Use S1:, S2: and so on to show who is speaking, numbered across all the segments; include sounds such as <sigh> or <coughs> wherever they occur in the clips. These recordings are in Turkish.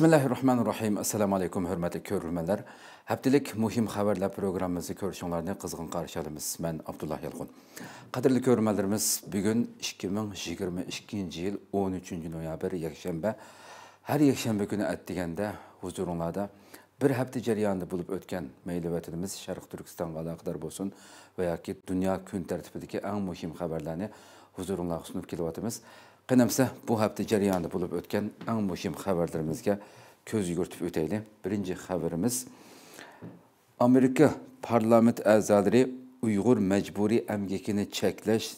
S1: bismillahi rohmanir rohim assalomu alaykum hurmatli ko'rilmalar haftalik muhim xabarlar programmamizni ko'rishinglarni qizg'in qarshi olamiz man abdulloh yalqun qadrli ko'rmalarimiz bugun 2022 yil 13 noyabr yakshanba har yakshanba kuni atdiganda huzuringlarda bir hafta jarayonida bo'lib o'tgan mayli vatanimiz sharq turkistonga aloqador bo'lsin va yoki dunyo kun tartibidagi eng muhim xabarlarni huzuringlarga sunib kelyapmiz Qanamsa bu hafta jarayonida bo'lib o'tgan eng muhim xabarlarimizga көз жүгіртіп өтейлі бірінші хабарымыз amerika parlament a'zolari uyg'ur Mecburi amgakini Çekleş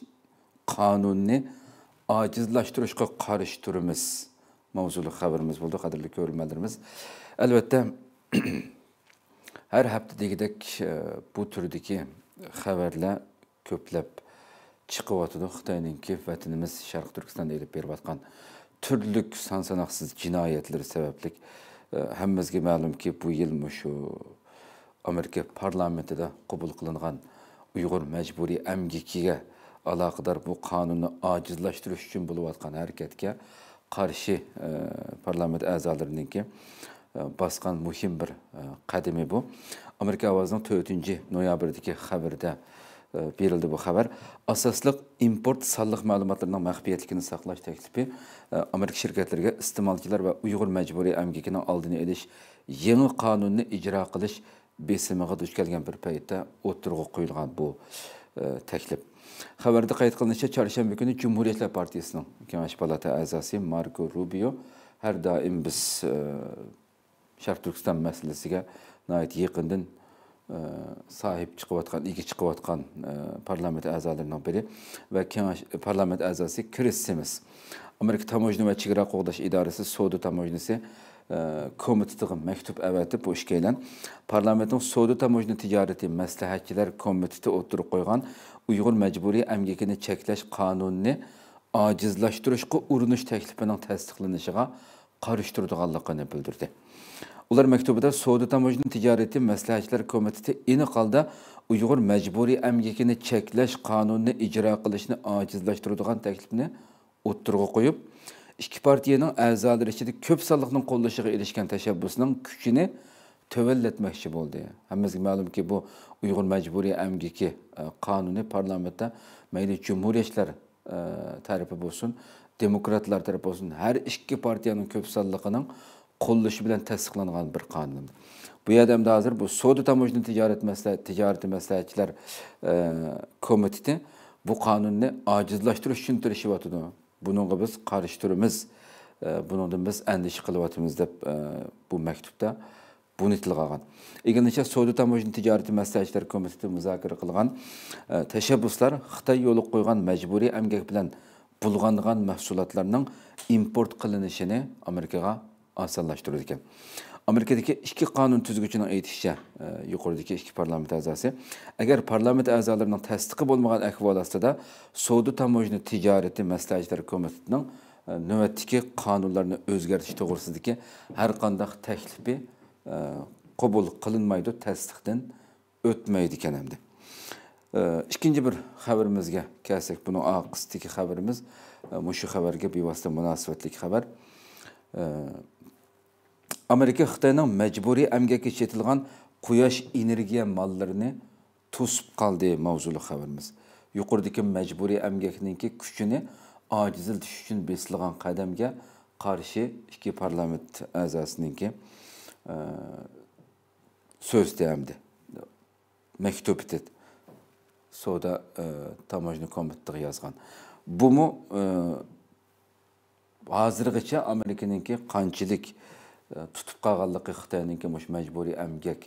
S1: qonunni ojizlashtirishga qarshi turimiz haberimiz xabarimiz bo'ldi qadrli Elbette her hafta degidek bu turdagi xabarlar ko'plab chiqyotidi xitoyninki vatanimiz sharq turkistonda ilib berayotgan turlik san sanoqsiz jinoyatlar sababli e, hammamizga ma'lumki bu yil shu amerika parlamentida qabul qilingan uyg'ur majburiy amgikiga aloqador bu qonunni ojizlashtirish uchun bo'layotgan harakatga qarshi e, parlament a'zolarininki e, bosgan muhim bir qadami bu amerika ovozining to'rtinchi noyabrdagi xabarda verildi bu xəbər. Əsaslıq import sallıq məlumatlarının məxfiyyətliyini saxlaş təklifi Amerika şirkətlərinə iste'malçılar və Uyğur məcburi əmgəkinin aldığını ediş yeni qanununu icra qilish besimiga duch kelgan bir paytda o'tirg'a qo'yilgan bu taklif xabarda qayd qilinishicha chorshanba kuni jumuriyatlar partiyasining kengash palata a'zosi marko rubio har doim biz sharq turkiston masalasiga yaqindan sahib chiqayotgan ega chiqayotgan e, parlament azalarından biri ve kengash e, parlament azası Chris Simmons. amerika tamojna va chegara qo'g'dash idorasi savdo tamojnasi e, komitetiga mektup avatib bu işgeyle parlamentin Soğudu tamojna Ticareti Meslehetçiler komiteti oturup qo'ygan uyg'ur Mecburi Emgekini Çekleş qonunini acizlaştırışkı urunuş teklifinin tesliklenişine karıştırdığı Allah'ını bildirdi Ular maktubida Saudiya Tamojni tijoratli maslahatchilar komiteti aniq holda Uyg'ur majburiy amgakini cheklash qonunini ijro qilishni ojizlashtiradigan taklifni o'ttirg'a qo'yib, ikki partiyaning a'zolari ichida ko'p sonliqning qo'llashiga erishgan tashabbusining kuchini tövəlletməkçi oldu. Həmimiz məlum ki, bu Uyğur Məcburi Əmgiki kanunu e, parlamentdə məyli cumhuriyetçiler e, tarifi olsun, demokratlar tarifi olsun, her iki partiyanın köpsallığının qo'llanishi bilan tasdiqlangan bir qonun bu yerda hozir bu savdo tamojni Ticaret maslahat tijorat maslahatchilar e, komiteti bu qonunni ojizlashtirish uchun tirishyotidi bunga biz qarshi turimiz e, bundan biz endişe qilyapmiz e, bu mektupta bunu tilga İkinci iganicha savdo tamojni tijorat maslahatchilar komiteti muzokara qilgan e, tashabbuslar xitoy yo'li qo'ygan mecburi emgak bilan bulg'angan mahsulotlarning import qilinishini amerikaga asanlaşdırıldı. Amerikadakı iki qanun tüzgüçünün aytışıca, e, yuqoridagi ikki parlament a'zosi agar parlament a'zolarining tasdiqi bo'lmagan ahvol ostida savdo tamojna tijarati maslahatchilari komitetining e, navbatdagi qonunlarni o'zgartirish to'g'risidagi har qanday taklifi e, qabul qilinmaydi, tasdiqdan o'tmaydi ekan hamda. ikkinchi bir xabarimizga kelsak, buni A qismidagi xabarimiz, mushu xabarga bevosita munosabatli xabar. Amerika Xitayının majburiy əmgəki çetilğən quyosh energiya mollarini tosib qaldı mavzulu xəbərimiz. Yuqurdakı məcburi əmgəkninki küçünü aciziltish uchun besilgan qadamga qarshi ikki parlament a'zosiniki e, so'z deyamdi maktub dedi savdo e, tamojni yozgan bumi e, hozirgacha amerikaniki qanchalik tutub qalğanlıqı Xitayınınki məş məcburi əmgək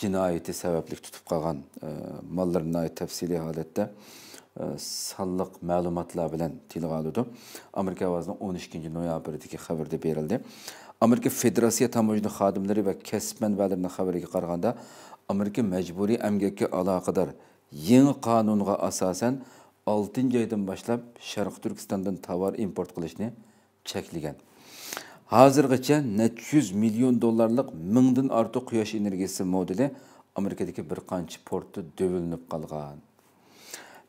S1: cinayəti səbəblik tutub qalğan e, malların aid təfsili halətdə e, sallıq məlumatla bilən tilq alıdı. Amerika Avazının 12-ci noyabrdəki xəbərdə verildi. Amerika Federasiya Tamojna xadimləri və kəsmən vəliminin xəbərinə qaraganda Amerika məcburi əmgəkə əlaqədar yeni qanunğa əsasən 6-cı aydan başlayıb Şərq Türkistandan tovar import qilishni çəkilgan. hozirgacha necha yuz milyon dolarlık mingdan artı quyosh enerjisi modeli Amerika'daki bir qancha portda do'vilnib qolgan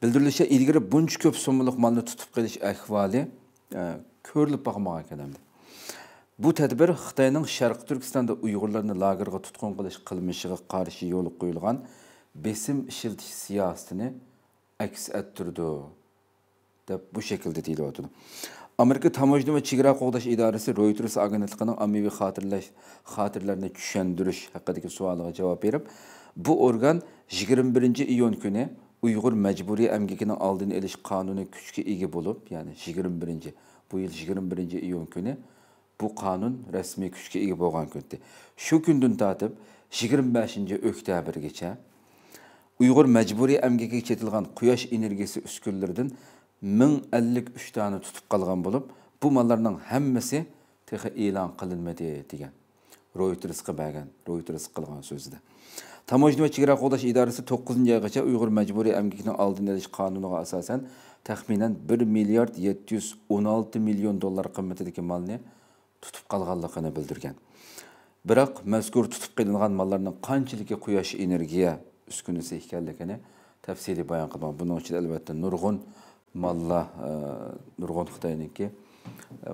S1: bildirilishicha ilgari buncha ko'p summalik molni tutib qilish ahvoli e, ko'rilib boqmagan ekan bu tedbir, xitoyning Şarkı Türkistan'da uyg'urlarni lagerga tutqun qilish qilmishiga qarshi yo'l qo'yilgan besim ishiltish siyasetini eks ettirdi deb bu shaklda deyilyotdi amerika tamojna va chegara qo'g'dash idorasi reuters agentligining ommaviy xotirlash xotirlarni tushundirish haqidagi savoliga javob berib bu organ 21 iyun kuni uyg'ur majburiy amgakining oldini olish qonuni kuchga ega bo'lib ya'ni 21 bu yil 21 iyun kuni bu qonun rasmiy kuchga ega bo'lgan kundi shu kundan tortib 25 oktyabrgacha uyg'ur majburiy amgakiga chetilgan quyosh energiyasi uskunlaridan 1053 tane tutup kalgan bulup bu mallarının hemmesi tehi ilan kılınmadı diyen. Reuters'ı bəgən, Reuters'ı qılğan sözüdür. Tamojna və Çigra Qodaş İdarəsi 9-cu ayğaça Uyğur Məcburi Əmgikinin aldın ediş qanunuğa əsasən təxminən 1 milyar 716 milyon dollar qiymətindəki malını tutub qalğanlığını bildirgan. Biroq mazkur tutub qilinğan mallarning qanchiligi quyosh energiya uskunasi ekanligini tafsili bayan qilgan. Buning ichida albatta nurg'un mallar nurg'un xitoyninki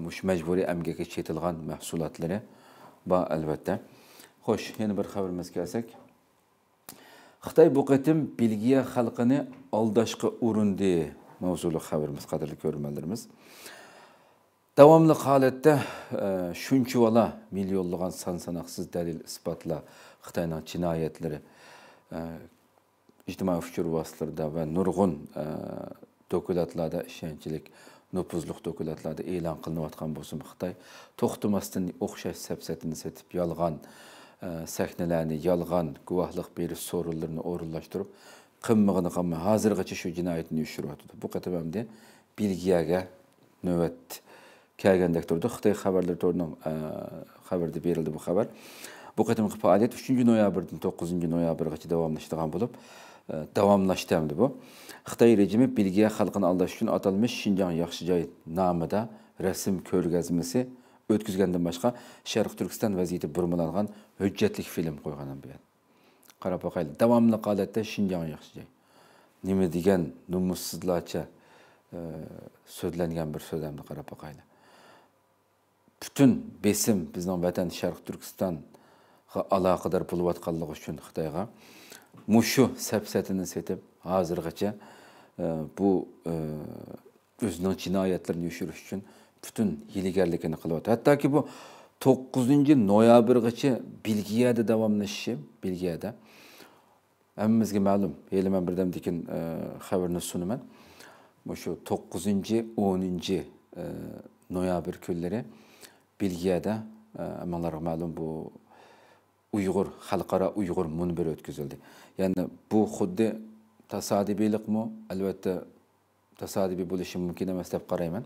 S1: mush majburiy amgakka chetilgan mahsulotlari bor albatta xo'sh yana bir xabarimizga kelsak xitoy bu qatim belgiya xalqini aldashga urindi mavzuli xabarimiz qadrli ko'rmanlarimiz davomli holatda shunchavala millionlagan san sanoqsiz dalil isbotlar xitoyning jinoyatlari ijtimoiy uchur vositalarida va nurg'un dokulatlarda ishonchlik nüfuzluq dokulatlarda e'lon qilinayotgan bo'lsin xitoy to'xtamasdan o'xshash sapsatini setib yolg'on sahnalarni yolg'on guvohlik berish so'rinlarini o'rinlashtirib qilmag'ini qilmay hozirgacha shu jinoyatni uyushtiryotdi bu qatamda belgiyaga navbat kelgandek turdi xitoy xabarlar to'rining e, xabarda berildi bu xabar bu qatimki faoliyat uchinchi noyabrdan to'qqizinchi noyabrgacha davomlashadigan bo'lib e, davomlashdi hamda bu Xitay rejimi bilgiyə xalqını aldaş üçün adalmış Şincan yaxşı cay namıda rəsm körgəzməsi ötküzgəndən başqa Şərq Türkistan vəziyyəti burmalanğan hüccətlik film qoyğanam biyan. Qarabağaylı davamlı qalətdə Şincan yaxşı cay. Nimi degen numussuzlarca e, sözlənən bir sözəmdi Qarabağaylı. Bütün besim bizdən vətən Şərq Türkistan alaqadar bulvatqanlıq üçün Xitayğa muşu səpsətini setib hazırgacha bu o'zining jinoyatlarini yushirish uchun butun hiylagarligini qilyapti hattoki bu to'qqizinchi noyabrgacha belgiyada davomlashishi belgiyada hammamizga ma'lum hali man birdamdekin xabarni e, sunaman shu to'qqizinchi o'ninchi e, noyabr kunlari belgiyada hammalarga ma'lum bu uyg'ur xalqaro uyg'ur munbiri o'tkazildi ya'ni bu xuddi tasodibiylikmi tasadibi tasodibiy mümkün mumkin emas deb qarayman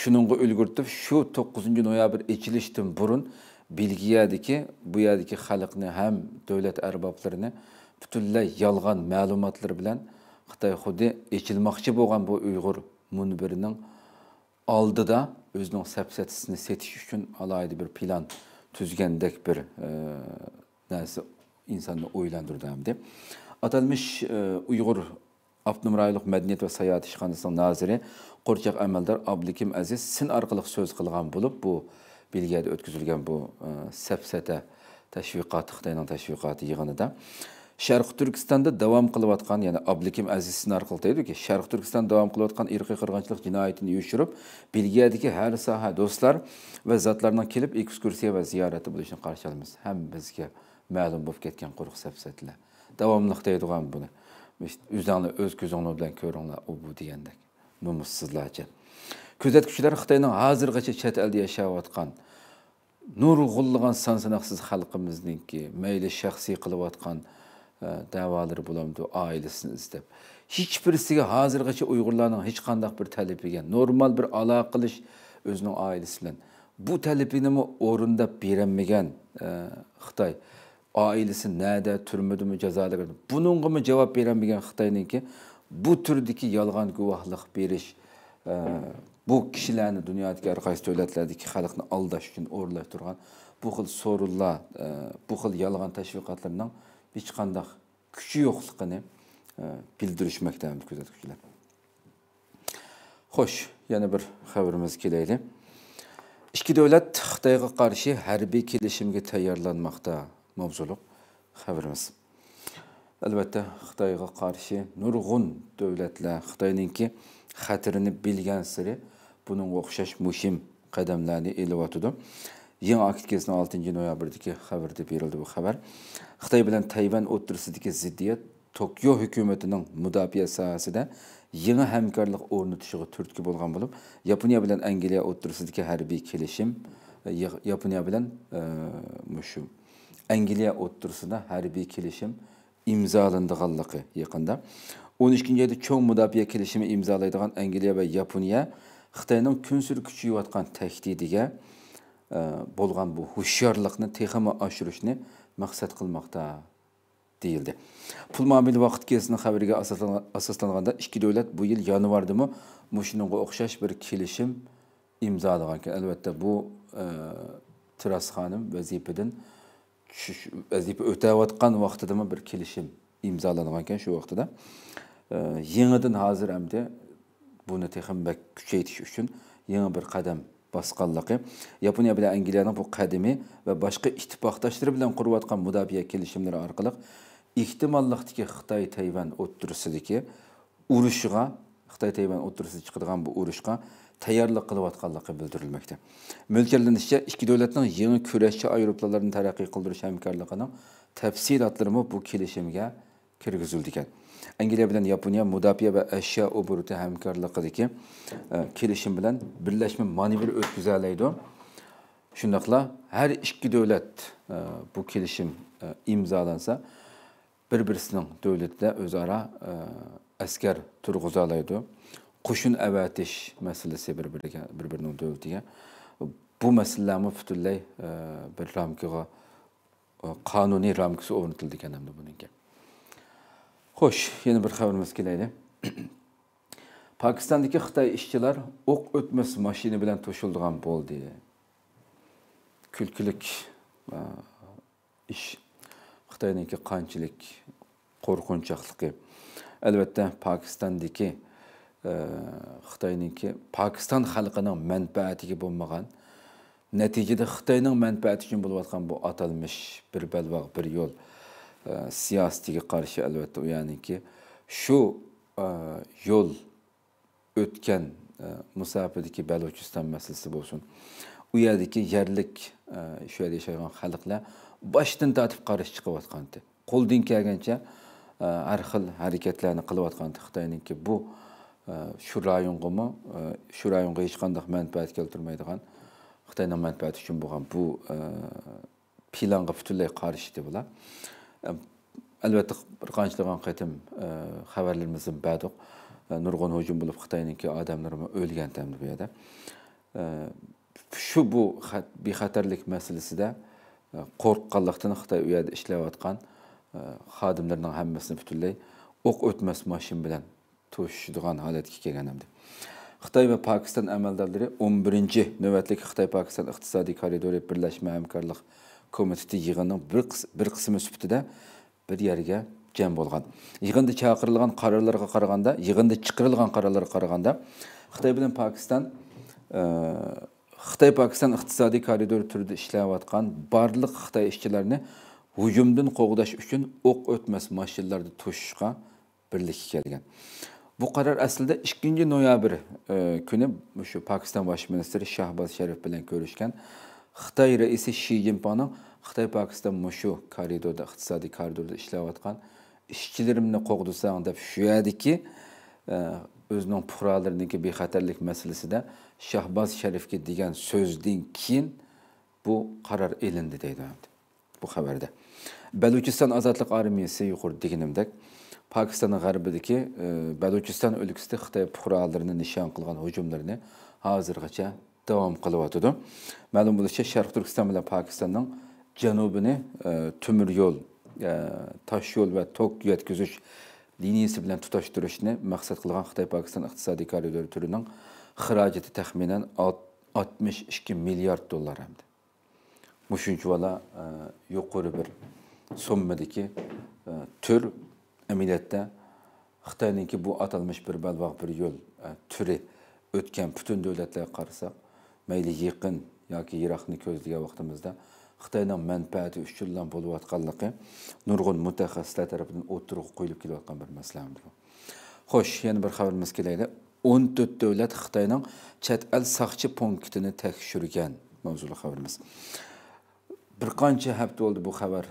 S1: shuningga ulgurtib şu to'qqizinchi noyabr echilishdan burun ki bu yerdagi xalqni ham davlat arboblarini butunlay yolg'on ma'lumotlar bilan xitoy xuddi echilmoqchi bo'lgan bu uyg'ur munbirining oldida o'zining sapsatisini setish için alohida bir plan tuzgandek bir e, narsa insonni o'ylantirdi hamda Atalmış Uyğur Abdumraylıq Mədəniyyət və Səyahət İşxanasının naziri Qorçaq Əməldar Abdülkim Əziz sin arqılıq söz qılğan bulub bu bilgiyə ötküzülgən bu e, səfsətə təşviqat, Xitayının təşviqatı yığınında. Şərq Türkistanda davam qılıb atqan, yəni Abdülkim Əziz sin arqılı deyir ki, Şərq Türkistan davam qılıb atqan irqi qırğınçılıq cinayətini yuşurub, bilgiyədəki hər sahə dostlar və zatlarından kelib ekskursiya və ziyarəti bu işini qarşı alımız. Həm bizə məlum olub getgan quruq səfsətlər. davomliqdaydigan buni o'zingni o'z ko'zinglar bilan ko'ringlar u bu degandek mumissizlarcha kuzatuvchilar xitoyning hozirgacha chet elda yashayotgan nurg'ullagan son sanoqsiz xalqimizniki mayli shaxsiy qilayotgan e, da'volari bo'lamdi oilasini izlab hech birisiga hozirgacha uyg'urlarning hech qandaq bir talabiga normal bir aloqa qilish o'zining oilasi bilan bu talabinimi o'rindab berolmagan xitoy oilasi nada turmadimi jazolaga buningami javob berolmagan xitoyniki bu turdagi yolg'on guvohlik berish e, bu kishilarni dunyodagi har qaysi davlatlardagi xalqni aldash uchun o'rinlab turgan bu xil so'rinlar e, bu xil yolg'on tashviqotlarning hech qanday kuchi yo'qligini e, bildirishmakda kuzatuvchilar xo'sh yana bir xabarimiz kelaylik ikki davlat xitoyga qarshi harbiy kelishimga tayyorlanmoqda mavzuliq xabarimiz albatta xitoyga qarshi nurg'un davlatlar xitoyninki xatirini bilgan siri bunga o'xshash muhim qadamlarni ilyotidi akit aktkesinin 6 noyabrdagi xabarda berildi bu xabar. Xitoy bilan Tayvan o'tirisidagi ziddiyat Tokio hukumatining mudofaa sohasida yangi hamkorlik o'rnatishiga turtki bo'lgan bo'lib, Yaponiya bilan Angliya o'tirisidagi harbiy kelishim Yaponiya bilan e, mushu Angliya o'ttirsida harbiy kelishim imzolandi g'allaqi yaqinda 12 oyda cho'ng mudofaa kelishimi imzolaydigan angliya va yaponiya xitoyning kun sari kuchayayotgan tahdidiga e, bo'lgan bu hushyorlikni texima oshirishni maqsad qilmoqda deyildi pul muomili vaqt kesini xabariga asoslanganda ikki davlat bu yil yanvardami mushunga o'xshash bir kelishim imzolagan elbette bu e, tiras xonim vazifadan vazifa o'tayotgan vaqtidami bir kelishim imzolangan ekan shu vaqtida e, yangidan hozir hamda buni texamba kuchaytirish uchun yangi bir qadam bosqanligi yaponiya bilan angliyaning bu qadimiy va boshqa ittifoqdoshlari bilan qurayotgan mudofaa kelishimlari orqali ehtimollikdagi xitoy tayvan o'tirisidagi urushiga xitoy tayvan o'tirisida chiqadigan bu urushga tayyorlik qilayotganligi bildirilmoqda mo'ljallanishcha ikki davlatning yangi kurashchi aeroplanlarini taraqqiy qildirish hamkorligining tafsilotlarimi bu kelishimga kirgizildi ekan angliya bilan yaponiya mudofaa va ashyo oburuti kilişim kelishim birleşme birlashma manevr o'tkazalaydi shundoqla har ikki davlat e, bu kelishim e, imzalansa bir birisining davlatida o'zaro askar e, turg'iza oladi qo'shin avatish masalasi bir biriga bir birini davlatiga bu masalalarni butunlay e, bir ramkaga e, qonuniy ramkasi o'rnatildi ekan hamda xo'sh yana bir xabarimiz kelaydi <clears throat> pokistondagi xitoy ishchilar o'q o'tmas mashina bilan to'shildigan bo'ldi kulkilik e, ish xitoyniki qanchalik qo'rqinchoqligi albatta pokistondagi xitoyniki pokiston xalqining manfaatiga bo'lmagan natijada xitoyning manfaati uchun bo'layotgan bu atalmish bir balvoq bir yo'l e, siyosatiga qarshi albatta u ya'niki shu e, yo'l o'tgan e, musofadagi balochiston masalasi bo'lsin u yerdagi yerlik shu yerda yashaydigan xalqlar boshidan tortib qarshi chiqayotgandi qo'ldan kelgancha har xil harakatlarni qilayotgandi xitoyniki bu Şura yonğumu, Şura yonğu heç qandaq mənfəət keltirməydiğan Xitayın mənfəəti üçün bolğan bu planğa bütünlüy qarşıdı bula. Əlbəttə bir qançılığan qatım xəbərlərimizin bədiq nurgun hücum bulub Xitayınki adamlarımı ölgən təmdir bu yerdə. Şu bu bixətərlik məsələsi də qorqqanlıqdan Xitay uyədə işləyib atqan xadimlərinin hamısını bütünlüy oq ötməz maşın bilən to'shishadigan holatga kelgan hamdi xitoy va pokiston amaldorlari 11 birinchi navbatlik xitoy pokiston iqtisodiy koridori birlashma hamkorlik komiteti yig'inining bir, qis bir qismi sifatida bir yerga jam bo'lgan yig'inda chaqirilgan qarorlarga qaraganda yig'inda chiqarilgan qarorlarga qaraganda xitoy bilan pokiston e, xitoy pokiston iqtisodiy koridori turida ishlayotgan barliq xitoy ishchilarini hujumdan qo'g'dash uchun o'q o'tmas mashinalarda to'shishga birlikka kelgan bu qaror aslida 2. noyabr e, kuni shu pokiston bosh ministri shahboz sharif bilan ko'rishgan xitoy raisi shi zinpinni xitoy pokiston mushu koridorda iqtisodiy koridorda ishlayotgan ishchilarimni qo'g'disang deb shuyadiki e, o'zining puhrolarniki bexatarlik masalasida shahboz sharifga degan so'zdan keyin bu qaror elindi deydi bu xabarda baluchiston ozodlik armiyasi yuqori deganimdek Pakistanın qərbidəki e, Bəlochistan ölkəsində Xitay puxuralarını nişan qılğan hücumlarını hazırgacha davam qılıb atdı. Məlum buluşca Şərq Türkistan ilə Pakistanın cənubunu e, tümür yol, e, taş yol və tok yetküzüş liniyası ilə tutaşdırışını məqsəd qılğan Xitay Pakistan iqtisadi korridoru türünün xəracəti təxminən 62 milyard dollar həmdir. Bu şunçu vala yuqur bir summadakı tür amaliyotda xitoyniki bu atalmish bir balvoq bir yo'l e, turi o'tgan butun davlatlarga qarasak mayli yaqin yoki yiroqni ko'zlagan vaqtimizda xitoyning manfaati uchun bo'layotganligi nurg'un mutaxassislar tarafidan oturuq qo'yilib kelayotgan bir masala xo'sh yana bir xabarimiz kelaylik 14 to'rt davlat xitoyning chet el punktini tekshirgan mavzuli xabarimiz bir qancha hafta bo'ldi bu e, xabar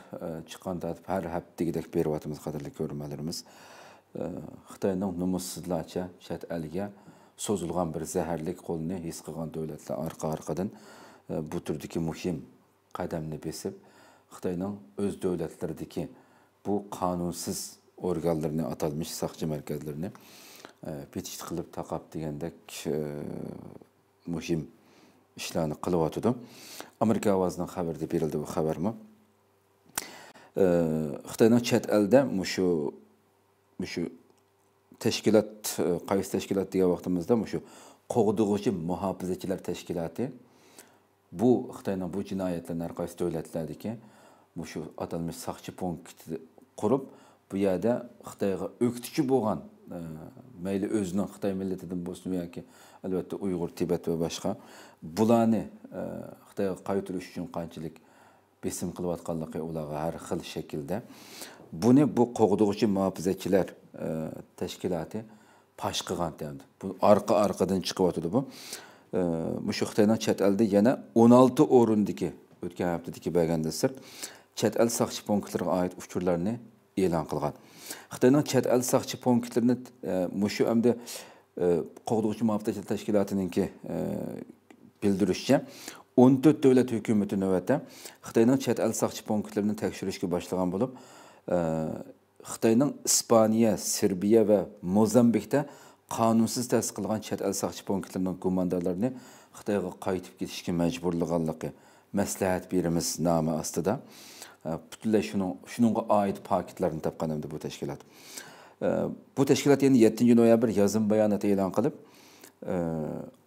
S1: chiqqan tartib har haftagidek beryapmiz qadrli ko'rmalarimiz e, xitoyning numussizlarcha chet elga so'zilgan bir zaharlik qo'lini his qilgan davlatlar arqa orqadan e, bu turdagi muhim qadamni besib xitoyning o'z davlatlaridagi bu qonunsiz organlarni atalmish saqchi markazlarini petish qilib taqab degandek muhim ishlarni qilyotgandi amerika ovozidan xabarda berildi bu xabarmi xitoyni chet elda mushu mushu tashkilot e, qaysi tashkilot degan vaqtimizda mushu qo'g'dig'uvchi muhofizachilar tashkiloti bu xitoyni bu jinoyatlarni har qaysi davlatlardagi mushu atalmish soqchi punkt qurib bu yerda xitoyga o'qituvchi bo'lgan mayli o'zini xitoy millatidan bo'lsin yoki albatta uyg'ur tibat va boshqa bularni xitoyga qaytirish uchun qanchalik besim qilayotganligi ularga har xil shaklda buni bu qo'g'dug'uchi muhofizachilar tashkiloti pash qilgan endi bu orqa orqadan chiqyotidi bu mushu xitoyni chet elda yana o'n olti o'rindagi o'tgan haftadagi baganda sirt chet el soqchi punktlariga oid uchurlarni e'lon qilgan xitoyning chet el soqchi punktlarini e, mushu hamda e, qo'g'duvchi muhofazachil tashkilotininki e, bildirishicha o'n to'rt davlat hukumati navbatda xitoyning chet el soqchi punktlarini tekshirishga boshlagan bo'lib xitoyning ispaniya serbiya va mozambikda qonunsiz tasdiq qilgan chet el soqchi punktlarining gumondorlarini xitoyga qaytib ketishga majburlaganligi maslahat beramiz nomi ostida Э, butunlay shuning shuningga oid paketlarni topgan edi bu tashkilot э, bu tashkilot endi yettinchi noyabr yozim bayonoti e'lon qilib э,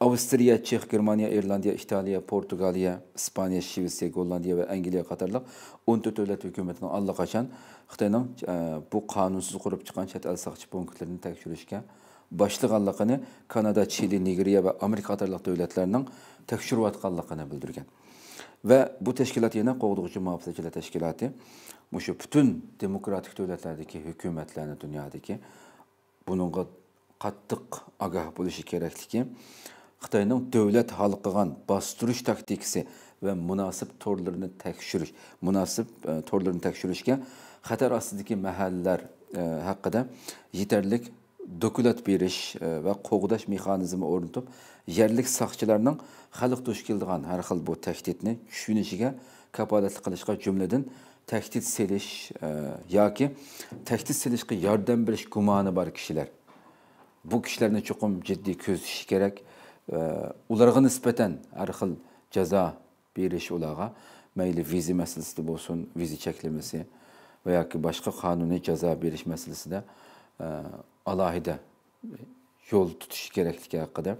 S1: avstriya chex germaniya irlandiya italiya portugaliya ispaniya shvetsiya gollandiya va angliya qatorliq o'n davlat hukumatini allaqachon xitoyning e, bu qonunsiz qurib chiqqan chet el soqchi punktlarini tekshirishga boshlaganligini kanada chili nigeriya va amerika qatorliq davlatlarning tekshirayotganligini bildirgan va bu tashkilot yana qovurg'uchi muhofazachilar tashkiloti o'sha butun demokratik davlatlardagi hukumatlarni dunyodagi bunga qattiq ogoh bo'lishi kerakligi xitoyning davlat hal qilgan bostirish taktikasi va munosib to'rlarni tekshirish munosib e, to'rlarni tekshirishga xatar ostidagi mahallalar e, haqida yetarlik dokulat berish e, va qo'g'dash mexanizmi o'rnatib yerlik soqchilarning xalq duch kelgan har xil bu tahdidni tushunishiga kapolatlik qilishga jumladan tahdid selish e, yoki tahdid selishga yordam berish gumoni bor kishilar bu kishilarni chuqum jiddiy ko'zitish kerak e, ularga nisbatan har xil jazo berish ularga mayli viza masalasida bo'lsin viza cheklamasi va yoki boshqa qonuniy jazo berish masalasida alahida e, yo'l tutish kerakligi haqida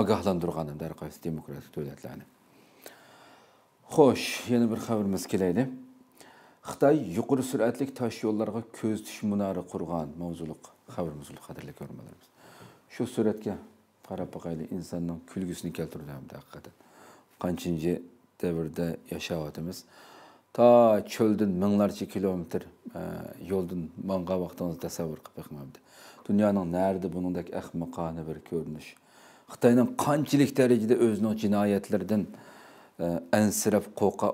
S1: ogohlantirganim darqaysi demokratik davlatlarni Hoş yeni bir xabarimiz kelaydi xitoy yuqori sur'atli tosh yo'llarga ko'z tish munori qurgan mavzuliq xabarimiz qadrli Şu shu para qarab boqaylik külgüsünü kulgisini keltirdi hamda haqiqatan devirde davrda ta to cho'ldan kilometre kilometr e, yo'ldan manga vaqtingizni tasavvur qilib dunyoning narida buningdek ahmoqona bir ko'rinish xitoyning qanchalik darajada o'zining jinoyatlardan koku, e, qo'rqa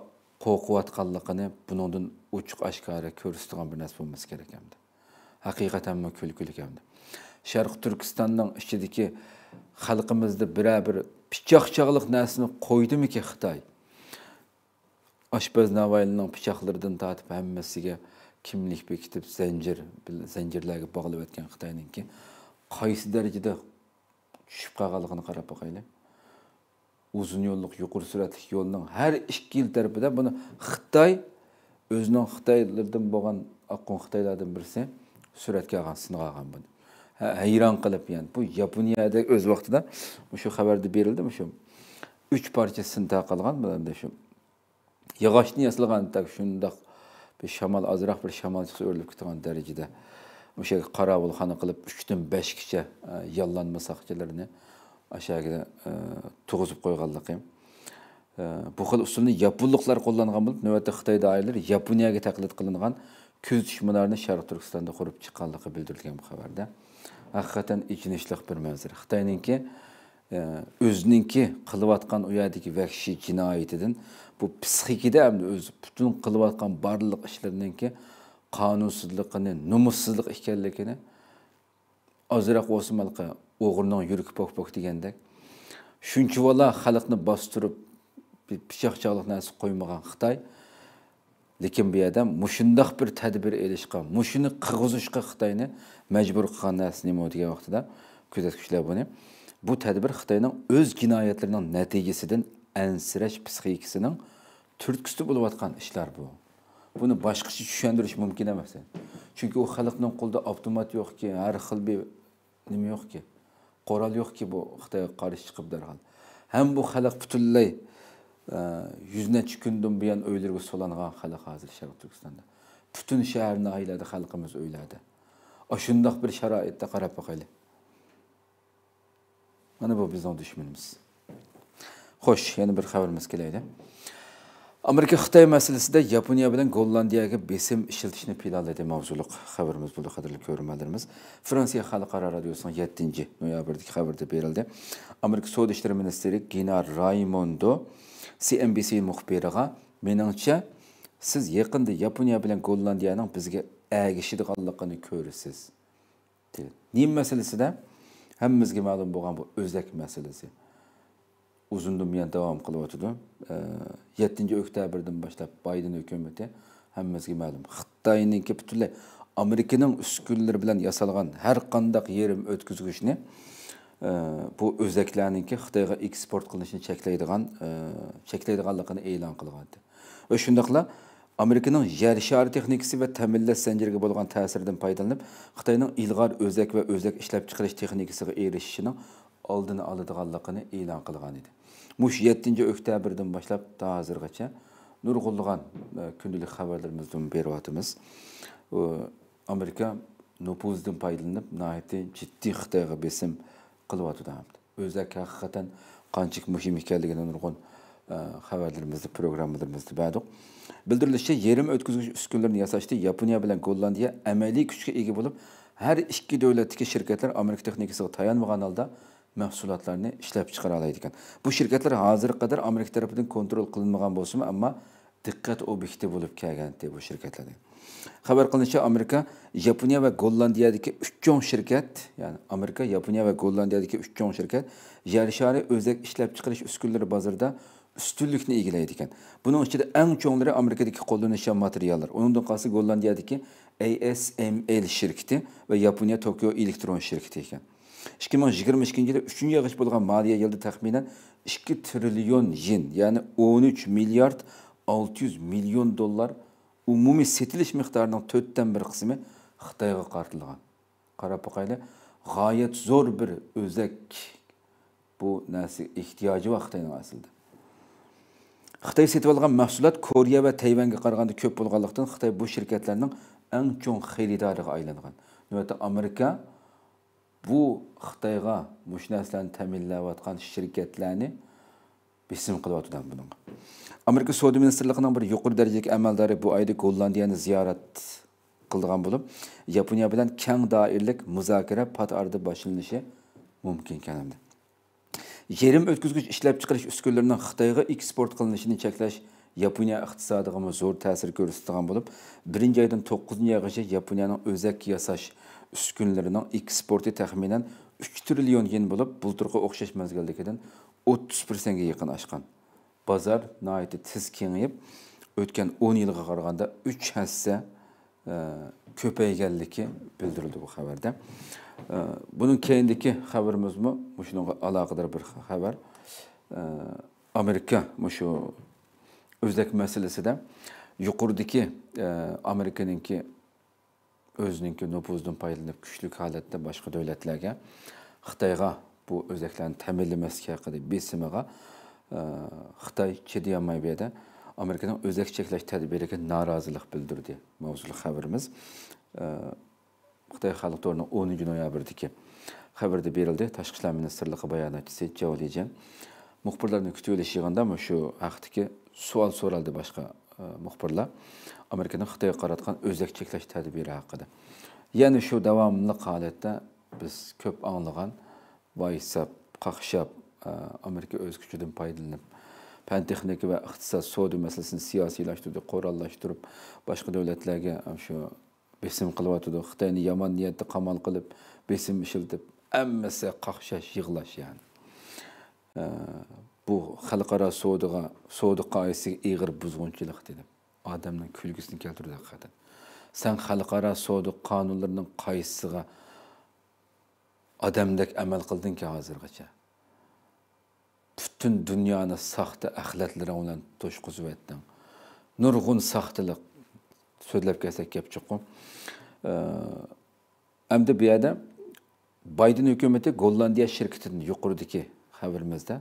S1: qo'rqiyotganligini buningdan ochiq oshkora körüstüğün bir narsa bo'lmasa kerak hamda haqiqatanmi kulgili hamda sharq turkistonning ichidagi xalqimizda nesini bir mu ki qo'ydimikin xitoy oshpaz piçaklarından pichoqlaridan tortib hammasiga kimlik bekitib zanjir zanjirlarga bog'lab o'tgan xitoyninki qaysi darajada tushib qolganligini qarab boqaylik uzun yo'lliq yuqori suratli yo'lning har ikki yil tarafida buni xitoy o'zining xitoylardan bo'lgan oqqon xitoylardan birisi suratga olgan sinab olgan buni hayron qilib ya'ni bu yaponiyada o'z vaqtida shu xabarda berildi shu uch parcha sin taqilgan shu yog'ochdan yasalgan shundoq bir şamal azraq bir şamalçısı ölüb gedən dərəcədə şey qaravulxana qılıb 3-dən 5 kişə yallanma saxçılarını aşağıya e, tuğuzub qoyğanlığı. E, bu xil usulni yaponluqlar qo'llangan bo'lib, navbatda Xitoy doiralari Yaponiyaga taqlid qilingan kuzatish binolarni Sharq Turkistonda qurib chiqqanligi bildirilgan bu xabarda. Haqiqatan ichinishli bir manzara. Xitoyninki o'ziningki e, qilayotgan u yerdagi vahshiy jinoyatidan bu psixikada hamda o'zi butun qilayotgan barliq ishlariniki qonunsizligini nomussizlik ekanligini ozroq bo'lsin malqa o'g'ilning yuragi pok pok degandek shuncha bola xalqni bosib turib chog'liq narsa qo'ymagan xitoy lekin bu yerda mushindoq bir tadbir elishga mushuni qirg'izishga xitoyni majbur qilgan narsa nima degan vaqtida kuzatuvchilar buni bu tadbir xitoyning o'z jinoyatlarining natijasidan әнсірәш психикасының түрткісі болып жатқан ішлер бұл. Бұны башқаша түшендіріш мүмкін емес. Чүнки ол халықтың қолда автомат жоқ ки, әр хил bir неме жоқ ки. Қорал жоқ ки бұл Қытайға қарсы шығып дарған. Һәм бұл халық бүтінлей жүзнәчі күндің бұян өйлерге соланған халық қазір Шарқ Түркістанда. Бүтін шәһәрні айлады халқымыз өйләді. Ашындақ бір шараитте қарап бақайлы. Mana bu bizning dushmanimiz xo'sh yana bir xabarimiz kelaydi amerika xitoy masalasida yaponiya bilan gollandiyaga besim ishlatishni planlaydi mavzuliq xabarimiz bo'ldi qadrli ko'rmanlarimiz fransiya xalqaro radiosining yettinchi noyabrdagi xabarda berildi amerika savdo ishlari ministri ginar raymondo cnbc muxbiriga meningcha siz yaqinda yaponiya bilan gollandiyaning bizga agishadiganligini ko'rasiz dedi nim masalasida hammamizga ma'lum bo'lgan bu o'zak meselesi uzundum yani devam kılıp otudu. 7. Ee, öktəbirdən başlap Biden hökuməti həmməzə məlum. Xitayınınki bütünlüy Amerikanın üskünləri bilen yasalgan her kandak yerim ötküzgüşni e, bu özəklərinki Xitayğa eksport qılınışını çəkləyidigan e, çəkləyidiganlığını elan qılğandı. Ve şundakla Amerikanın yer şəhər texnikası və təminləş zəncirinə bolğan təsirindən faydalanıb Xitayının ilğar ve və özək işləp çıxırış ve erişişinin aldını alıdığanlığını elan qılğan muş 7-nji oktýabrdan hazır da Nur nurgulgan e, gündelik haberlerimizden berip atymiz. E, Amerika nupuzdan paýdalanyp nähiti jiddi Xitayga besim kılıp atydy. Özäki hakikaten qançyk muhim ekenligine nurgun habarlarymyzda e, programmalarymyzda berdik. Bildirilişçe yerim ötküzgüç üskünlerini yasaştı. Japonya bilen Gollandiya əməli küçükə egi bulup, hər iki dövlətdəki şirkətlər Amerika texnikasına tayanmagan halda mahsulotlarni ishlab chiqara olar bu şirketler hazır kadar amerika tarafidan kontrol qilinmagan bo'lsinmi ama dikkat obyekti bo'lib kelgan bu shirkatlar Haber qilinishicha amerika yaponiya va gollandiyadagi uch chong şirket ya'ni amerika yaponiya va gollandiyadagi uch chong şirket yer özel o'zak çıkarış chiqarish uskunalari bozorida üstünlükünü ilgileydi iken. Bunun içinde en çoğunları Amerika'daki kullanışan materyaller. Onun da kalsı Gollandiya'daki ASML şirketi ve Japonya Tokyo Elektron şirketi iken ikki ming yigirma ikkinchi yili uchinchi yig'ilish bo'lgan moliya yilda taxminan ikki trillion yen ya'ni 13 uch 600 milyon dolar umumi dollar umumiy setilish bir kısmı xitoyga qartilgan qarab gayet zo'r bir o'zak bu narsa ehtiyoji bor xitoyning aslida xitoy setib olgan mahsulot koreya ve tayvanga qaraganda ko'p bo'lganligidan xitoy bu shirkatlarning en cho'ng xaridoriga aylangan navbatda amerika bu Xitayğa bu nəsləni təminləyətən şirkətləri besim qılıb atdan bunun. Amerika Sodi Ministerliğinin bir yuqur dərəcəli əməldarı bu ayda Gollandiyanı ziyarət qıldıqan olub, Yaponiya bilan kəng dairlik müzakirə pat ardı başlanışı mümkün kənimdi. Yerim ötküzgüç işləb çıxırış üsküllərinin Xitayğa eksport qılınışını çəkləş Yaponiya iqtisadığımı zor təsir görsətdiğən olub, birinci aydan 9-cu ayğışı Yaponiyanın özək yasaş üskünlərinin eksporti təxminən 3 trilyon yen olub, bulturğa oxşaş məzgillikdən 30%-ə yaxın aşqan. Bazar nəhayət tez kengiyib, ötən 10 ilğa qaraganda 3 hissə e, köpəygənliyi bildirildi bu xəbərdə. E, bunun keyindəki xəbərimizmü şununla əlaqədar bir xəbər. E, Amerika şu özlək məsələsidə yuqurdakı Amerikanınki özününki nüfuzdan paylanib kuchli holatda boshqa davlatlarga xitoyga bu o'zaklarni ta'minlamasligi haqida besimiga e, xitoy chidayolmay bu yerda amerikadan o'zak cheklash tadbiriga norozilik bildirdi mavzuli xabarimiz e, xitoy xalq to'rining o'ninchi noyabrdagi xabarda berildi tashqi ishlar ministrligi bayonotchisi javlijan muxbirlarni kutib olish yig'inida shu haqdagi savol so'raldi boshqa e, muxbirlar Amerikanın Xitay qaratqan özəkçikləş tədbiri haqqında. Yani şu davamlı halətdə biz köp anlığan vaysap, qaxşab Amerika öz gücüdən faydalanıb fən texniki və iqtisad savdo məsələsini siyasiləşdirdi, qorallaşdırıb başqa dövlətlərə şu besim qılıb atdı. Xitayni yaman niyyətli qamal qılıb besim işildib, əmməsə qaxşaş, yığlaş yəni. Ə, bu xalqara savdoğa, savdo qaydasına ağır buzğunçuluq dedim. odamni kulgisini keltirdi haqiqatdan san xalqaro sudi qonunlarning qaysisiga odamdek amal qildingki hozirgacha butun dunyoni soxta axlatlaring bilan to'shqizib aytding nurg'un soxtalik so'zlab kelsak gap chuqur endi bu yerda bayden hukumati gollandiya shirkatini yuqoridagi xabarimizda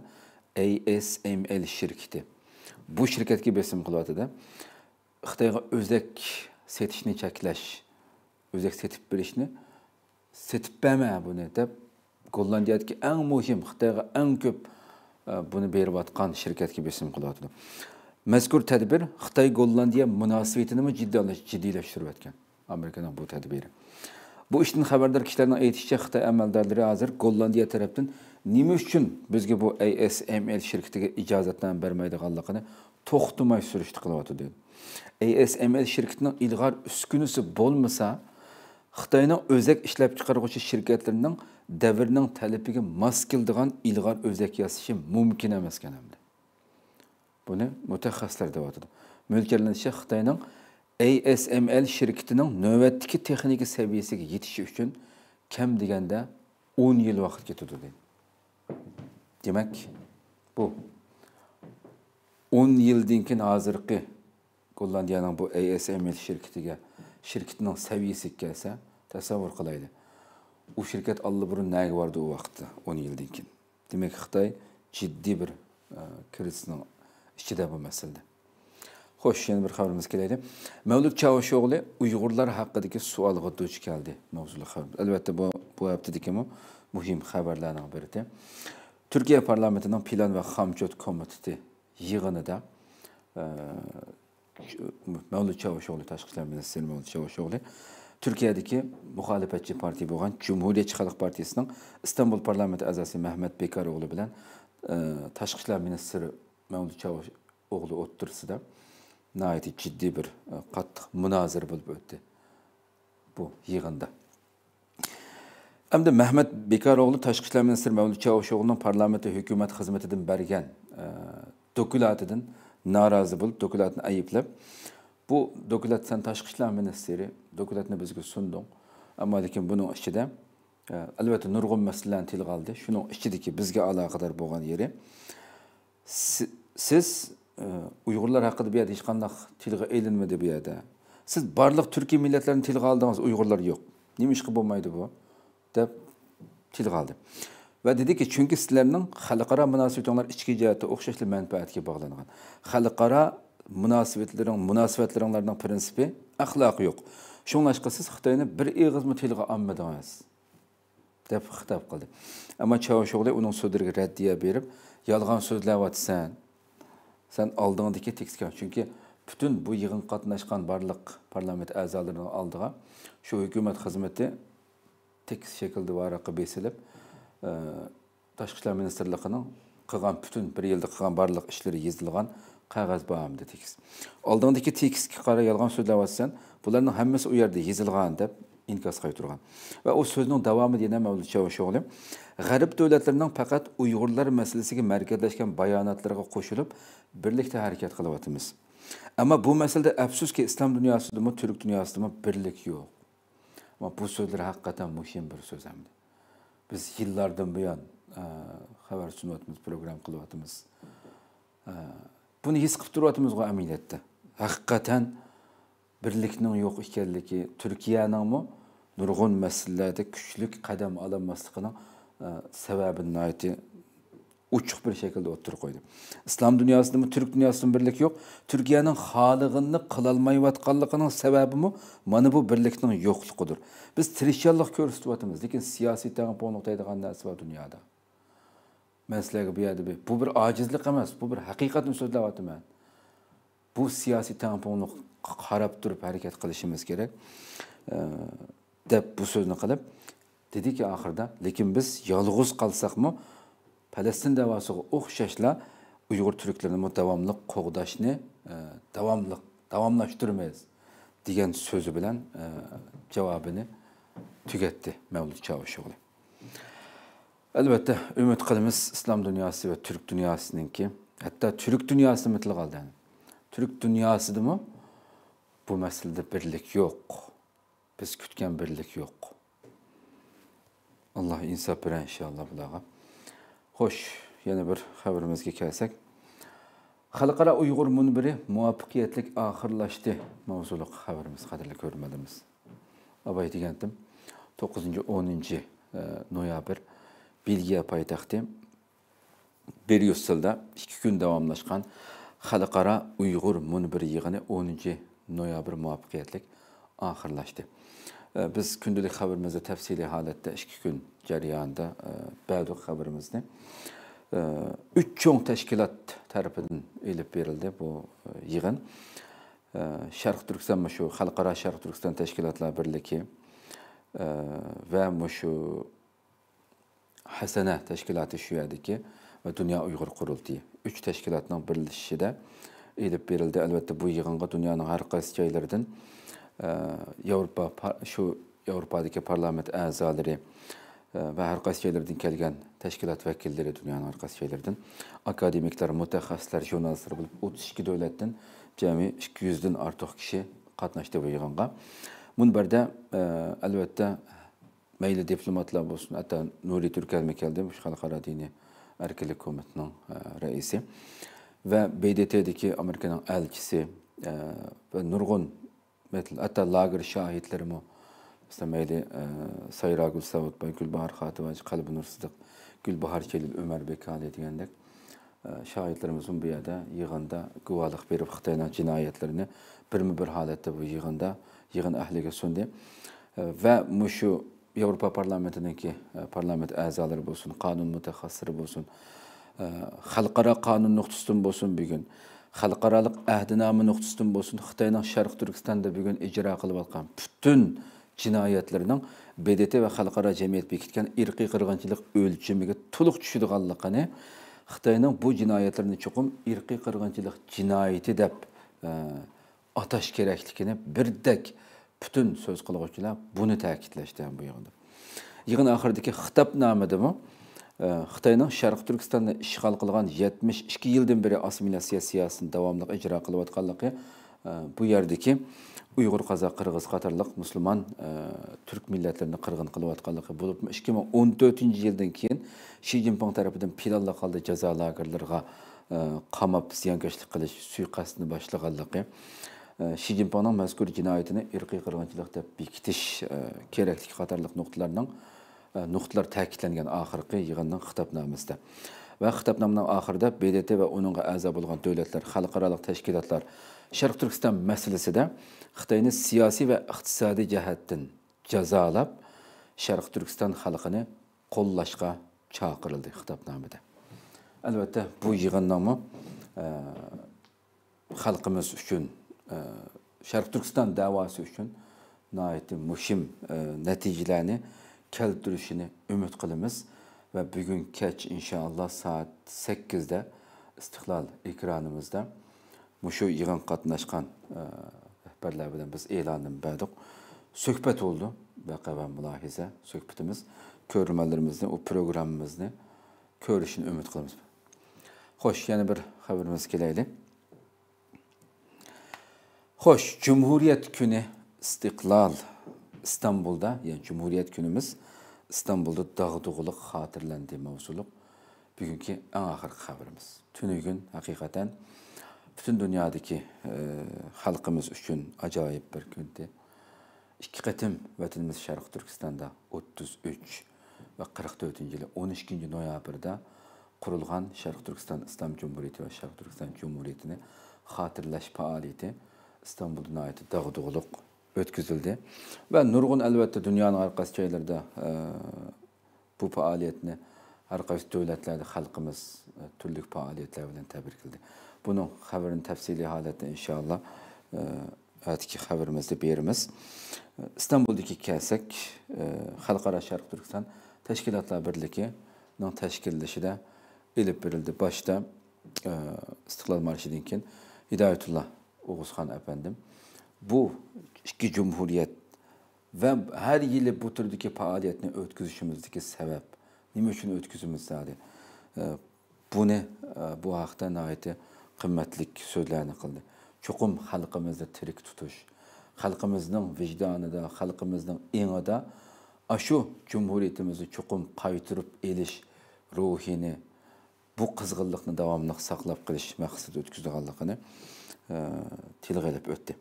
S1: asml shirkati bu shirkatga besim qilyotidi Xitayğa özək setişini kəkləş, özək setib bilişini setib bəmə bunu deyib Gollandiyadakı ən mühüm Xitayğa ən көп e, bunu berib atqan şirkətə besim qıladı. Məzkur tədbir Xitay Gollandiya münasibətini ciddiləş ciddiləşdirib atdı. Amerikanın bu tədbiri. Bu işdən xəbərdar kişilərin aytdıqca Xitay əməldarları hazır Gollandiya tərəfindən nə üçün bizə bu ASML şirkətinə icazətnamə verməyidğanlığını toxtumay sürüşdü qılıb atdı. ASML şirketinin ilgar üskünüsü bolmasa, Xitayna özek işlep çıkarğıcı şirketlerinin devirinin təlifigi maskildiğen ilgar özek yasışı mümkün emezken emdi. Bunu mütexasler de vardı. Mülkelenişe Xitayna ASML şirketinin növetteki texniki seviyesi yetişi üçün kem digende 10 yıl vaxt getirdi. Demek bu 10 yıl dinkin hazırlıkı gollandiyaning bu asml shirkatiga shirkatning saviyasi kelsa tasavvur qilaydi. u shirkat burun naga vardi u vaqtda 10 yildan keyin demak xitoy jiddi bir e, krizni ichida bu masalada xo'sh yana bir xabarimiz kelaydi mavlud chavusho'g'li uyg'urlar haqidagi savolga duch keldi mavzuli xabar albatta bu bu haftadagimi muhim xabarlarning biridir. turkiya parlamentining plan va xamjot komiteti yig'inida e, Mövlüd Çavuşoğlu, Təşqi İşlər Ministri Mövlüd Çavuşoğlu Türkiyədəki müxalifətçi partiya olan Cümhuriyyətçi Xalq Partiyasının İstanbul Parlamenti əzası Məhməd Bekaroğlu bilən Təşqi İşlər Ministri Mövlüd Çavuşoğlu oturusunda nəhayət ciddi bir qatlıq e, münazirə olub ötdü bu yığında. Həm də Məhməd Bekaroğlu Təşqi İşlər Ministri Mövlüd Çavuşoğlunun parlamentə hökumət xidmətindən bərgən e, dokumentatından narazı bulup dokulatını ayblab bu dokladdan tashqi ishlar ministeri dokladni bizga sunding ammo lekin buning ichida e, albatta nurg'un masalalarni tilga oldi shuning ichidagi bizga aloqador bo'lgan yeri siz e, uyg'urlar haqida bir yerde hech qanday tilgi ilinmadi bir yerde. siz barlık turkiy milletlerinin tilgi oldingiz uyg'urlar yo'q nima ishqa bo'lmaydi bu deb tilga oldi Və dedi ki, çünki sizlərinin xalqara münasibətlər içki cəhətdə oxşarlı mənfəətə bağlanğan. Xalqara münasibətlərin, münasibətlərinlərin prinsipi əxlaq yox. Şunlaşqa siz Xitayını bir iğizmi tilgə anmadınız. deyə xitab qıldı. Amma Çavuşoğlu onun sözlərinə rəddiyə verib, yalğan sözləvatsan. Sən aldığındakı tekstə çünki bütün bu yığın qatnaşqan barlıq parlament əzalarının aldığı şu hökumət xidməti tekst şəkildə varaqı besilib Э, ташқы ішлер министрлігінің қылған бүтін бір елді қылған барлық ішлері езілған қағаз бағамды текст алдыңдагы текстке қарай ялған сөйлеп жатсаң бұлардың хаммасы у жерде езілған деп инкас қайтырған ва ол сөзінің давамы дені мәулішоғлы ғәріп дәулетлерінің пақат ұйғырлар мәселесіге мәркәзләшкен баянатларға қосылып бірлікте әрекет қылып жатырмыз Ama bu meselede əfsus ислам İslam dünyasında mı, Türk dünyasında mı birlik yok. Ama bu sözler hakikaten mühim bir biz yillardan buyon e, xabar sunyapmiz program qilyapmiz e, buni his qilib turyapmiz amaliyotda haqiqatan birlikning yo'q ekanligi turkiyaningmi nurg'un masalalarda kuchli qadam ololmasligining e, sababi uchuq bir shaklda o'tirib qo'ydi islom dunyosidami turk dunyosida birlik yo'q turkiyaning xolig'ini qilolmayotganligining sababimi mana bu birlikning yo'qligidir biz tirishchanlik ko'rsatyapmiz lekin siyosiy taydigan narsa bor dunyoda man sizlarga bu yerda bu bir ojizlik emas bu bir haqiqatni so'zlayapman bu siyosiy tamponli qarab turib harakat qilishimiz kerak e, deb bu so'zni qilib dediki oxirida lekin biz yolg'iz qolsaqmi Palestin davosiga o'xshashla Uyg'ur turklarini davomli sözü bilen davomlashtirmaymiz degan so'zi bilan e, javobini Elbette ümit Chavusho'g'li. İslam dünyası ve Türk dünyasının ki hatta Türk dünyası turk dunyosi mitil qoldi. Turk mı bu meselede birlik yok. Biz kütken birlik yok. Allah insaf bilen inşallah bulağa. Hoş yeni bir xabarimizga kelsak. Xalqara Uyg'ur munbiri muvaffaqiyatli oxirlashdi mavzuli xabarimiz qadrli ko'rmadimiz. Abay degandim 9-10 e, noyabr Belgiya poytaxti Brüsselda 2 kun davomlashgan Xalqaro Uyg'ur munbiri yig'ini 10 noyabr muvaffaqiyatli oxirlashdi. biz haberimizde tefsili halette iki gün kun jarayonida e, badu haberimizde. Üç cho'ng tashkilot tarafından ilib berildi bu e, yig'in sharq e, turkiston shu xalqaro sharq turkiston tashkilotlar birligi va shu hasana tashkiloti shu ve va dunyo uyg'ur Üç uch tashkilotning de ilib berildi albatta bu yig'inga dünyanın har qaysi joylaridan Yevropa şu Yevropadagi parlament a'zolari ve har qaysi joylardan kelgan tashkilot vakillari dunyoning har qaysi joylaridan akademiklar mutaxassislar jurnalistlar bo'lib o'ttiz ikki davlatdan jami ikki yuzdan ortiq kishi qatnashdi bu yig'inga munbarda albatta mayli diplomatlar bo'lsin hatto nuriy turkalmi keldi xalqaro diniy erkinlik hukumatining reisi ve BDT'deki amerikaning elchisi va nurg'un مثل أتى اللاغر شاهد لرمو سميلي سيرا قل سوت باي قل بحر خاتواج قلب نور صدق قل بحر كيلل أمر بكالي دياندك şahitlerimizin bu yerde yığında guvalık verip Xitayla cinayetlerini bir bir halette bu yığında yığın əhliga sundi. Ve muşu Avrupa parlamentindeki e, parlament əzaları bolsun, qanun mütəxəssisləri bolsun, e, xalqara kanun nöqtüsün bolsun bir gün. xalqaralıq əhdinamı nöqtüsüdün bolsun Xitayning Şərq Türkistanda bugun ijro qilib atgan butun jinoyatlarning BDT va xalqaro jamiyat bekitgan irqiy qirg'inchilik o'lchamiga to'liq tushadiganligini Xitoyning bu jinoyatlarni chuqum irqiy qirg'inchilik jinoyati deb e, atash kerakligini birdek butun so'z qilg'uvchilar buni ta'kidlashdi bu yig'inda yig'in oxiridagi xitob nomidami Э, Қытайның Шарқ Түркістанды ішқал қылған 72 елден бері ассимиляция сиясын давамлық ижра қылып атқанлығы э, бұл ердекі ұйғыр қазақ қырғыз қатарлық мұсылман ә, э, түрк милләтлеріне қырғын қылып жатқанлығы болып 2014 жылдан кейін ши цзиньпин тарапынан пилалла қалды жаза лагерлерге ә, қамап зиянкешлік қылыш суйқастыны башлағанлығы ә, ши цзиньпиннің мәзкүр жинайтыны ирқи қырғыншылық деп бекітіш ә, керектігі қатарлық нұқталарның nöqtələr təkidlənən axırki yığının xitabnaməsində. Və xitabnamının axırında BDT və onunla əza olan dövlətlər, xalqaralıq təşkilatlar Şərq Türkistan məsələsi də Xitayını siyasi və iqtisadi cəhətdən cəzalab Şərq Türkistan xalqını qollaşqa çağırıldı xitabnamədə. Əlbəttə bu yığınlamı xalqımız üçün Şərq Türkistan davası üçün nəhayət mühim nəticələrini keltirişini ümit qilamiz ve bugün keç inşallah saat 8'de istiklal ekranımızda şu yığın katlaşkan e, rehberler bilen biz elanını verdik. Söhbet oldu ve ve mülahize söhbetimiz körülmelerimizni, o programımızı körüşünü ümit qilamiz. Hoş yeni bir haberimiz kelaylik. Hoş Cumhuriyet günü istiklal. İstanbul'da, ya'ni jumuriyat kunimiz istanbulda dog'dug'iliq xotirlandi mavzuliq bugünkü en oxirgi xabarimiz Tünü haqiqatan butun dunyodagi xalqimiz e, uchun ajoyib bir gündü. İki qatim vatanimiz sharq Türkistan'da 33 uch 44. qirq to'rtinchi yili o'n Şarık noyabrda qurilgan sharq turkiston islom jumuriyati va sharq turkiston jumuriyatini xotirlash faoliyati istanbulda ötküzüldü. Ve Nurgun elbette dünyanın arkası şeylerde e, bu faaliyetini arkası devletlerde halkımız e, türlü faaliyetler tebrik edildi. Bunun haberin tefsili haletini inşallah etki haberimizde birimiz. İstanbul'daki kelsek, e, Halkara Şark Türkistan Teşkilatlar Birliği'nin teşkilleşi de ilip verildi. Başta e, İstiklal Marşı'dinkin Hidayetullah Oğuzhan Efendim, bu ki cumhuriyet ve her yili bu türdeki faaliyetini ötküzüşümüzdeki sebep. Nima uchun o'tkazimizlardi buni bu haqda nihoyatda qimmatli so'zlarni qildi chuqum xalqimizni tirik tutish xalqimizning vijdonida xalqimizning engida aşu cumhuriyetimizi chuqum qaytirib elish ruhini bu devamlı davomli saqlab qilish maqsadida o'tkazganligini e, tilg'a ilib öttü.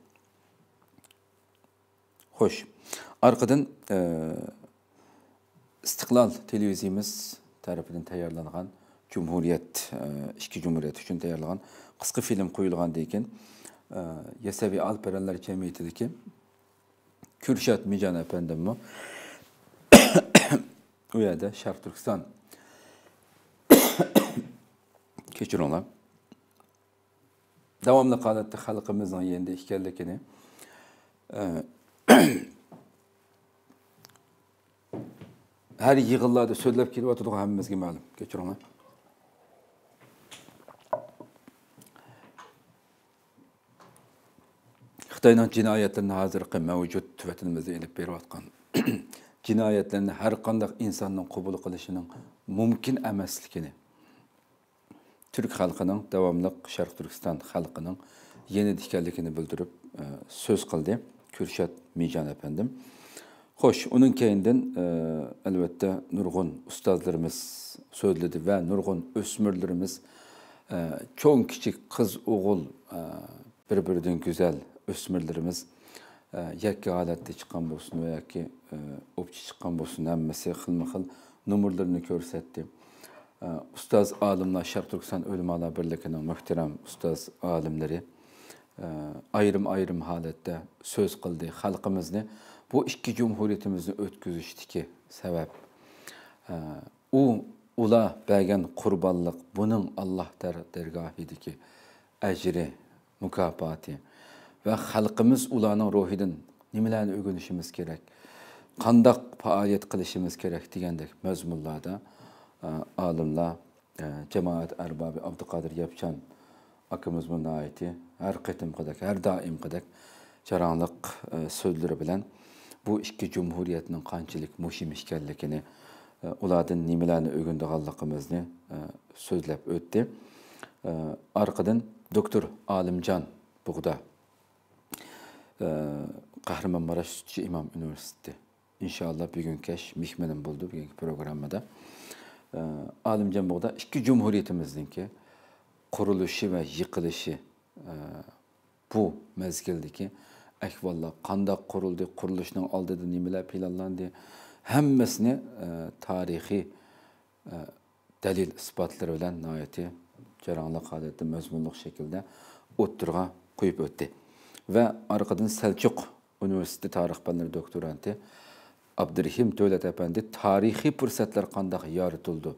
S1: Hoş. Arkadan e, İstiklal televiziyimiz tarafından tayarlanan Cumhuriyet, e, iki Cumhuriyet için tayarlanan kıskı film koyulgan deyken e, Yesevi Alperenler Cemiyeti'deki Kürşat Mican Efendim o <coughs> yerde Şark Türkistan <coughs> keçir ola. Devamlı kalatlı halkımızın yerinde işgallikini e, әр йығылады сөйлеп келіп жатыр ғой әмімізге мәлім кешіріңіз hozirgi mavjud tuvatimizda jinoyatlarni har qanday insonning qabul qilishining mumkin emasligini turk xalqining davomli sharq turkiston xalqining yeni bildirib e, so'z Kürşat Mijan efendim. Hoş, onun keyinden e, elbette nurgun ustazlarımız söyledi ve nurgun ösmürlerimiz e, çoğun küçük kız oğul e, birbirinden güzel ösmürlerimiz e, yakki alette çıkan olsun veya ki e, opçi çıkan olsun hemmesi hılmıhıl numurlarını körsetti. E, ustaz alimler Şark Türkistan Ölüm Ala Birliği'nin muhterem ustaz alimleri, ee, ayrım ayrım söz kıldı. Halkımız ne? bu ikki jumhuriyatimizni ki sebep. u ula bunun Allah der buning alloh dargohidagi ajri mukofoti va xalqimiz ularning ruhidan nimalarni o'rganishimiz kerak qandoq faoliyat qilishimiz kerak degandek mazmunlarda olimlar e, jamoat e, arbobi abduqodir akımız akamiz munoiti her kıtım kadar her daim kadar çaranlık e, sözleri bilen bu iki cumhuriyetinin kançılık muhim işkellikini, e, uladın nimelerini ögündü Allah'ımızını e, sözlep öttü. E, arkadan doktor Alimcan Buğda, e, Kahramanmaraş Sütçü İmam Üniversitesi. İnşallah bir gün keş mihmenim buldu bugünkü programda. E, Alimcan Buğda iki cumhuriyetimizin ki kuruluşu ve yıkılışı ee, bu mezgildeki ahvallar qanday qurildi qurilishning oldida nimalar planlandi tarihi e, tarixiy e, dalil isbotlari bilan nihoyatda jarangli holatda mazmunliq shaklda o'ttirg'a qo'yib o'tdi va orqadan salchuq universiteti tarix fanlari doktoranti abdurahim to'lat apandi tarixiy fursatlar qandoq yoritildi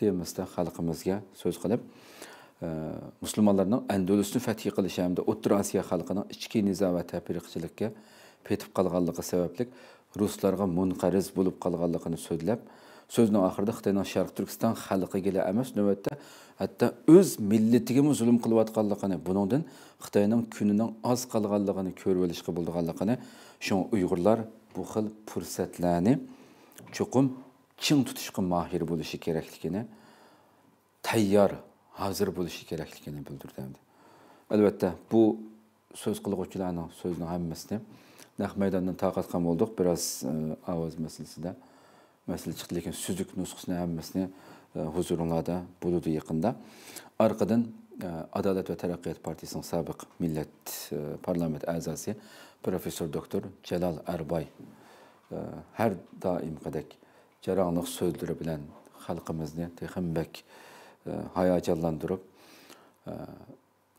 S1: temasida xalqimizga söz qilib musulmonlarning andulusni fathi qilishi hamda o'rta osiyo xalqining ichki nizo va tafriqchilikka petib qolganligi sababli ruslarga munqariz bo'lib qolganligini so'zlab so'zni oxirida xitoyning sharq turkiston xalqiga emas navbatda hatto o'z millatigami zulm qilayotganligini buningdan xitoyning kunining oz qolganligini ko'rib olishga bo'lganligini shu uyg'urlar bu xil fursatlarni chuqur ching tutishga mahir bo'lishi kerakligini tayyor hazır bu işi gərəkligini bildirdəmdir. Əlbəttə, bu söz qılığıçılarının sözünün həmməsini nəx meydandan taqat qam olduq, biraz ə, e, avaz məsələsi də məsələ çıxdı, lakin süzük nusxusunu həmməsini e, huzurunlarda buludu yaxında. Arqadan Adalet e, və Tərəqqiyat Partiyasının sabiq millət parlament əzası professor doktor Cəlal Ərbay hər daim qədək cəranlıq sözləri bilən xalqımızı texinbək həyəcanlandırıb e,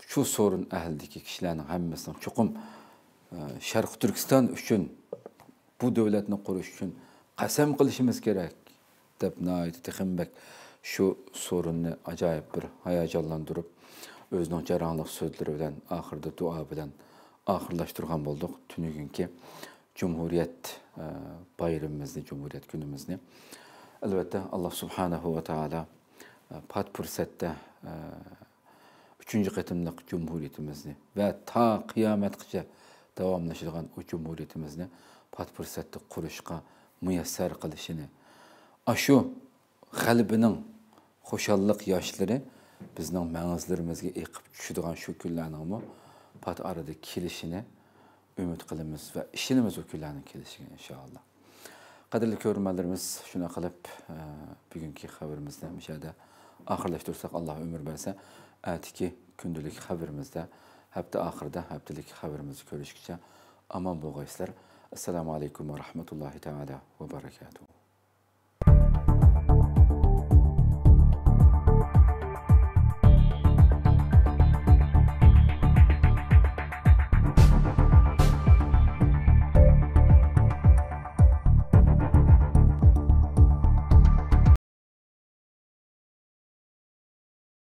S1: şu sorun əhlidəki kişilərin hamısının çoxum e, Şərq Türkistan üçün bu dövlətni quruş üçün qəsəm qilishimiz kerak deb Naid Texinbek şu sorunni ajoyib bir həyəcanlandırıb özünün cəranlıq sözləri ilə axırda dua ilə axırlaşdırğan bolduq tünügünki Cumhuriyyət e, bayramımızı, Cumhuriyyət günümüzü. Əlbəttə Allah Subhanahu va taala pat э, fursatda э, uchinchi qatimliq jumhuriyatimizni va to qiyomatgacha davomlashadigan u jumhuriyatimizni pat fursatda qurishga muyassar qilishini ashu g'albining xushalliq yoshlari bizning mangizlarimizga eqib tushadigan shu kunlarnimi pat orada kelishini umid qilamiz va ishonamiz u kunlarni kelishiga inshaalloh qadrli ko'rmanlarimiz shuna qilib e, bugungi xabarimizni mushada Axırlaşdırsaq Allah ömür versə, ətiki gündəlik xəbərimizdə həftə axırda həftəlik xəbərimizi görüşkəcə aman boğaysızlar. Assalamu alaykum və rahmetullahi taala və bərəkətuh.